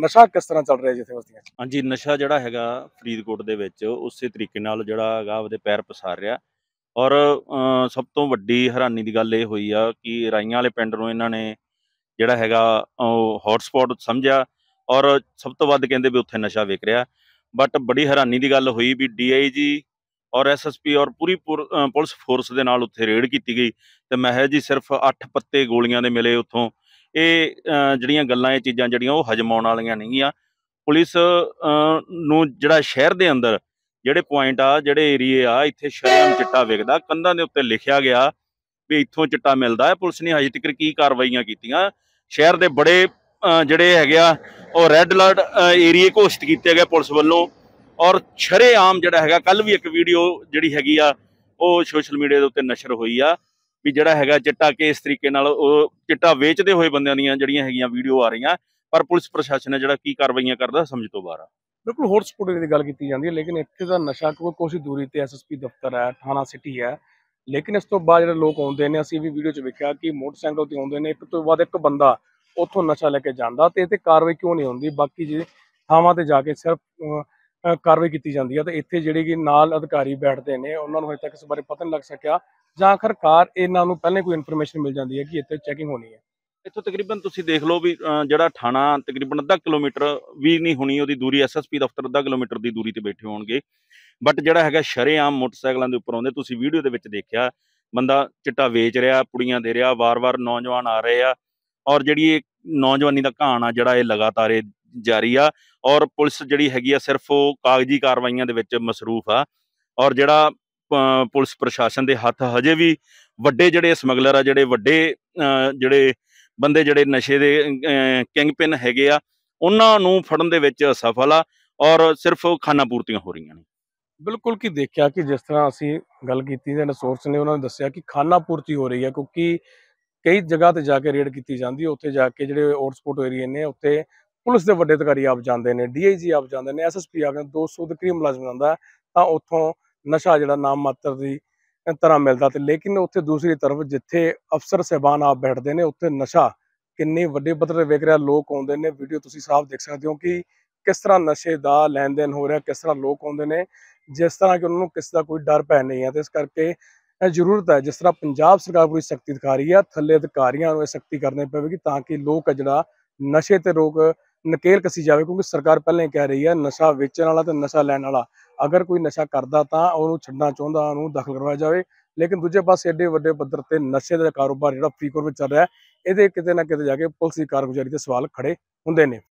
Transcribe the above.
ਨਸ਼ਾ ਕਿਸ ਤਰ੍ਹਾਂ ਚੱਲ ਰਿਹਾ ਜਿੱਥੇ ਵਸਦੀਆਂ ਹਾਂਜੀ ਨਸ਼ਾ ਜਿਹੜਾ ਹੈਗਾ ਫਰੀਦਕੋਟ ਦੇ ਵਿੱਚ ਉਸੇ ਤਰੀਕੇ ਨਾਲ ਜਿਹੜਾ ਹੈਗਾ ਉਹਦੇ ਪੈਰ ਪਸਾਰ ਰਿਹਾ ਔਰ ਸਭ ਤੋਂ ਵੱਡੀ ਹੈਰਾਨੀ ਦੀ ਗੱਲ ਇਹ ਹੋਈ ਆ ਕਿ ਰਾਈਆਂ ਵਾਲੇ ਪਿੰਡ ਨੂੰ ਇਹਨਾਂ ਨੇ ਜਿਹੜਾ ਹੈਗਾ ਉਹ ਹੌਟਸਪੌਟ ਸਮਝਿਆ ਔਰ ਸਭ ਤੋਂ ਵੱਧ ਕਹਿੰਦੇ ਵੀ ਉੱਥੇ ਨਸ਼ਾ ਵਿਕ ਰਿਹਾ ਬਟ ਬੜੀ ਹੈਰਾਨੀ ਦੀ ਗੱਲ ਹੋਈ ਵੀ ਡੀਆਈਜੀ ਔਰ ਐਸਐਸਪੀ ਔਰ ਪੂਰੀ ਪੁਲਿਸ ਫੋਰਸ ਦੇ ਨਾਲ ਉੱਥੇ ਰੇਡ ਕੀਤੀ ਗਈ ਤੇ ਮਹਿਜ ਜੀ ਸਿਰਫ 8 ਪੱਤੇ ਗੋਲੀਆਂ ਦੇ ਮਿਲੇ ਉੱਥੋਂ ਇਹ ਜਿਹੜੀਆਂ ਗੱਲਾਂ ਇਹ ਚੀਜ਼ਾਂ ਜਿਹੜੀਆਂ ਉਹ ਹਜਮਾਉਣ ਵਾਲੀਆਂ ਨਹੀਂਗੀਆਂ ਪੁਲਿਸ ਨੂੰ ਜਿਹੜਾ ਸ਼ਹਿਰ ਦੇ ਅੰਦਰ ਜਿਹੜੇ ਪੁਆਇੰਟ ਆ ਜਿਹੜੇ ਏਰੀਏ ਆ ਇੱਥੇ ਸ਼ਰਮ ਚਿੱਟਾ ਵਿਕਦਾ ਕੰਧਾਂ ਦੇ ਉੱਤੇ ਲਿਖਿਆ ਗਿਆ ਵੀ ਇੱਥੋਂ ਚਿੱਟਾ ਮਿਲਦਾ ਹੈ ਪੁਲਿਸ ਨੇ ਹਜੇ ਤੱਕ ਕੀ ਕਾਰਵਾਈਆਂ ਕੀਤੀਆਂ ਸ਼ਹਿਰ ਦੇ ਬੜੇ ਜਿਹੜੇ ਹੈਗੇ ਆ ਉਹ ਰੈੱਡ ਅਲਰਟ ਏਰੀਏ ਘੋਸ਼ਿਤ ਕੀਤੇ ਗਏ ਪੁਲਿਸ ਵੱਲੋਂ ਔਰ ਆਮ ਜਿਹੜਾ ਹੈਗਾ ਕੱਲ ਵੀ ਇੱਕ ਵੀਡੀਓ ਜਿਹੜੀ ਹੈਗੀ ਆ ਉਹ ਸੋਸ਼ਲ ਮੀਡੀਆ ਦੇ ਉੱਤੇ ਨਸ਼ਰ ਹੋਈ ਆ ਵੀ ਜਿਹੜਾ ਹੈਗਾ ਚਿੱਟਾ ਕੇਸ ਤਰੀਕੇ ਨਾਲ ਉਹ ਚਿੱਟਾ ਵੇਚਦੇ ਹੋਏ ਬੰਦਿਆਂ ਦੀਆਂ ਜਿਹੜੀਆਂ ਹੈਗੀਆਂ ਵੀਡੀਓ ਆ ਰਹੀਆਂ ਪਰ ਪੁਲਿਸ ਪ੍ਰਸ਼ਾਸਨ ਹੈ ਜਿਹੜਾ ਕੀ ਕਾਰਵਾਈਆਂ ਕਰਦਾ ਸਮਝ ਤੋਂ ਬਾਹਰ ਆ ਬਿਲਕੁਲ ਹੋਰ ਸਪੋਰਟ ਦੀ ਗੱਲ ਕੀਤੀ ਜਾਂਦੀ ਹੈ ਲੇਕਿਨ ਇੱਥੇ ਦਾ ਨਸ਼ਾ ਕੋਈ ਕੁਝ ਦੂਰੀ ਤੇ ਐਸਐਸਪੀ ਦਫ਼ਤਰ ਹੈ ਥਾਣਾ ਸਿਟੀ ਹੈ ਲੇਕਿਨ ਇਸ ਤੋਂ ਬਾਅਦ ਜਿਹੜੇ ਲੋਕ ਆਉਂਦੇ ਨੇ ਅਸੀਂ ਵੀ ਵੀਡੀਓ 'ਚ ਵੇਖਿਆ ਕਿ ਮੋਟਰਸਾਈਕਲ ਤੇ ਆਉਂਦੇ ਨੇ ਇੱਕ ਤੋਂ ਬਾਅਦ ਇੱਕ ਬੰਦਾ ਉੱਥੋਂ ਨਸ਼ਾ ਲੈ ਕੇ ਜਾਂਦਾ ਤੇ ਤੇ ਕਾਰਵਾਈ ਕਿਉਂ ਨਹੀਂ ਹੁੰਦੀ ਬਾਕੀ ਜੇ ਥਾਵਾਂ ਤੇ ਜਾ ਕੇ ਸਿਰਫ ਕਾਰਵਾਈ ਕੀਤੀ ਜਾਂਦੀ ਹੈ ਤੇ ਇੱਥੇ ਜਿਹੜੇ ਕਿ ਨਾਲ ਅਧਿਕਾਰੀ ਬੈਠਦੇ ਨੇ ਉਹਨਾਂ ਨੂੰ ਹਜੇ ਤੱਕ ਇਸ ਬਾਰੇ ਪਤਾ ਨਹੀਂ ਲੱਗ ਸਕਿਆ ਜਾਂ ਆਖਰਕਾਰ ਇਹਨਾਂ ਨੂੰ ਪਹਿਲੇ ਕੋਈ ਇਨਫੋਰਮੇਸ਼ਨ ਮਿਲ ਜਾਂਦੀ ਹੈ ਕਿ ਇੱਥੇ ਚੈਕਿੰਗ ਹੋਣੀ ਹੈ ਇੱਥੋਂ ਤਕਰੀਬਨ ਤੁਸੀਂ ਦੇਖ ਲਓ ਵੀ ਜਿਹੜਾ ਥਾਣਾ ਤਕਰੀਬਨ ਅੱਧਾ ਕਿਲੋਮੀਟਰ ਵੀ ਨਹੀਂ ਹੋਣੀ ਉਹਦੀ ਦੂਰੀ ਐਸਐਸਪੀ ਦਫ਼ਤਰ ਅੱਧਾ ਕਿਲੋਮੀਟਰ ਦੀ ਦੂਰੀ ਤੇ ਬੈਠੇ ਹੋਣਗੇ ਬਟ ਜਿਹੜਾ ਹੈਗਾ ਸ਼ਰੇਆਮ ਮੋਟਰਸਾਈਕਲਾਂ ਦੇ ਉੱਪਰ ਆਉਂਦੇ ਤੁਸੀਂ ਵੀਡੀਓ ਦੇ ਵਿੱਚ ਦੇਖਿਆ ਬੰਦਾ ਚਿੱਟਾ ਵੇਚ ਰਿਹਾ ਪੁੜੀਆਂ ਦੇ ਰਿਹਾ ਵਾਰ-ਵਾਰ ਨੌਜਵਾਨ ਆ ਰਹੇ ਆ ਔਰ ਜਿਹੜੀ ਇਹ ਨੌਜਵਾਨੀ ਦਾ ਘਾਣ ਆ ਜਿਹੜਾ ਇਹ ਲਗਾਤਾਰ ਇਹ ਜਾਰੀ ਆ ਔਰ ਪੁਲਿਸ ਜਿਹੜੀ ਹੈਗੀ ਆ ਸਿਰਫ ਉਹ ਕਾਗਜ਼ੀ ਕਾਰਵਾਈਆਂ ਦੇ ਵਿੱਚ ਮਸਰੂਫ ਆ ਔਰ ਜਿਹੜਾ ਪੁਲਿਸ ਪ੍ਰਸ਼ਾਸਨ ਦੇ ਹੱਥ ਹਜੇ ਵੀ ਵੱਡੇ ਜਿਹੜੇ ਸਮਗਲਰ ਆ ਜਿਹੜੇ ਵੱਡੇ ਜਿਹੜੇ ਬੰਦੇ ਜਿਹੜੇ ਨਸ਼ੇ ਦੇ ਕਿੰਗ ਪਿਨ ਹੈਗੇ ਆ ਉਹਨਾਂ ਨੂੰ ਫੜਨ ਦੇ ਵਿੱਚ ਸਫਲ ਆ ਔਰ ਸਿਰਫ ਖਾਨਾ ਪੂਰਤੀਆਂ ਹੋ ਰਹੀਆਂ ਨੇ ਬਿਲਕੁਲ ਕੀ ਦੇਖਿਆ ਕਿ ਜਿਸ ਤਰ੍ਹਾਂ ਅਸੀਂ ਗੱਲ ਕੀਤੀ ਤੇ ਸੋਰਸ ਨੇ ਉਹਨਾਂ ਨੇ ਦੱਸਿਆ ਕਿ ਖਾਨਾ ਪੂਰਤੀ ਹੋ ਰਹੀ ਹੈ ਕਿਉਂਕਿ ਕਈ ਜਗ੍ਹਾ ਤੇ ਜਾ ਕੇ ਰੇਡ ਕੀਤੀ ਜਾਂਦੀ ਹੈ ਉੱਥੇ ਜਾ ਕੇ ਜਿਹੜੇ ਆਊਟਸਪੋਰਟ ਏਰੀਆ ਨੇ ਉੱਥੇ ਪੁਲਿਸ ਦੇ ਵੱਡੇ ਅਧਿਕਾਰੀ ਆਪ ਜਾਂਦੇ ਨੇ ਡੀਆਈਜੀ ਆਪ ਜਾਂਦੇ ਨੇ ਐਸਐਸਪੀ ਆਪ ਜਾਂਦੇ 200 ਦੇ ਕਰੀਬ ਮੁਲਾਜ਼ਮ ਜਾਂਦਾ ਤਾਂ ਉੱਥੋਂ ਨਸ਼ਾ ਜਿਹੜਾ ਨਾਮ ਮਾਤਰ ਦੀ ਤਰ੍ਹਾਂ ਮਿਲਦਾ ਤੇ ਲੇਕਿਨ ਉੱਥੇ ਦੂਸਰੀ ਤਰਫ ਜਿੱਥੇ ਅਫਸਰ ਸਹਿਬਾਨ ਆਪ ਬੈਠਦੇ ਨੇ ਉੱਥੇ ਨਸ਼ਾ ਕਿੰਨੇ ਵੱਡੇ ਪੱਧਰ ਤੇ ਵੇਖ ਰਿਹਾ ਲੋਕ ਆਉਂਦੇ ਨੇ ਵੀਡੀਓ ਤੁਸੀਂ ਸਾਫ਼ ਦੇਖ ਸਕਦੇ ਹੋ ਕਿ ਕਿਸ ਤਰ੍ਹਾਂ ਨਸ਼ੇ ਦਾ ਲੈਣ ਦੇਣ ਹੋ ਰਿਹਾ ਕਿਸ ਤਰ੍ਹਾਂ ਲੋਕ ਆਉਂਦੇ ਨੇ ਜਿਸ ਤਰ੍ਹਾਂ ਕਿ ਉਹਨਾਂ ਨੂੰ ਕਿਸੇ ਦਾ ਕੋਈ ਡਰ ਪੈ ਨਹੀਂ ਹੈ ਤੇ ਇਸ ਕਰਕੇ ਇਹ ਜ਼ਰੂਰਤ ਹੈ ਜਿਸ ਤਰ੍ਹਾਂ ਪੰਜਾਬ ਸਰਕਾਰ ਪੂਰੀ ਸ਼ਕਤੀ ਦਿਖਾ ਰਹੀ ਹੈ ਥੱਲੇ ਅਧਿਕਾਰੀਆਂ ਨੂੰ ਇਹ ਸ਼ਕਤੀ ਕਰਨੀ ਪਵੇਗੀ ਤਾਂ ਕਿ ਲੋਕ ਜਿਹੜਾ ਨਸ਼ੇ ਤੇ ਰੋਕ ਨਕੇਲ ਕੱਸੀ ਜਾਵੇ ਕਿਉਂਕਿ ਸਰਕਾਰ ਪਹਿਲਾਂ ਹੀ ਕਹਿ ਰਹੀ ਹੈ ਨਸ਼ਾ ਵੇਚਣ ਵਾਲਾ ਤੇ ਨਸ਼ਾ ਲੈਣ ਵਾਲਾ ਅਗਰ ਕੋਈ ਨਸ਼ਾ ਕਰਦਾ ਤਾਂ ਉਹਨੂੰ ਛੱਡਣਾ ਚਾਹੁੰਦਾ ਉਹਨੂੰ ਦਖਲ ਕਰਵਾਇਆ ਜਾਵੇ ਲੇਕਿਨ ਦੂਜੇ ਪਾਸੇ ਐਡੇ ਵੱਡੇ ਪੱਧਰ ਤੇ ਨਸ਼ੇ ਦਾ ਕਾਰੋਬਾਰ ਜਿਹੜਾ ਫਰੀਕੋਰ ਵਿੱਚ ਚੱਲ ਰਿਹਾ ਇਹਦੇ ਕਿਤੇ ਨਾ ਕਿਤੇ ਜਾ ਕੇ ਪੁਲਿਸ ਦੀ ਕਾਰਗੁਜ਼ਾਰੀ ਤੇ ਸਵਾਲ ਖੜੇ ਹੁੰਦੇ ਨੇ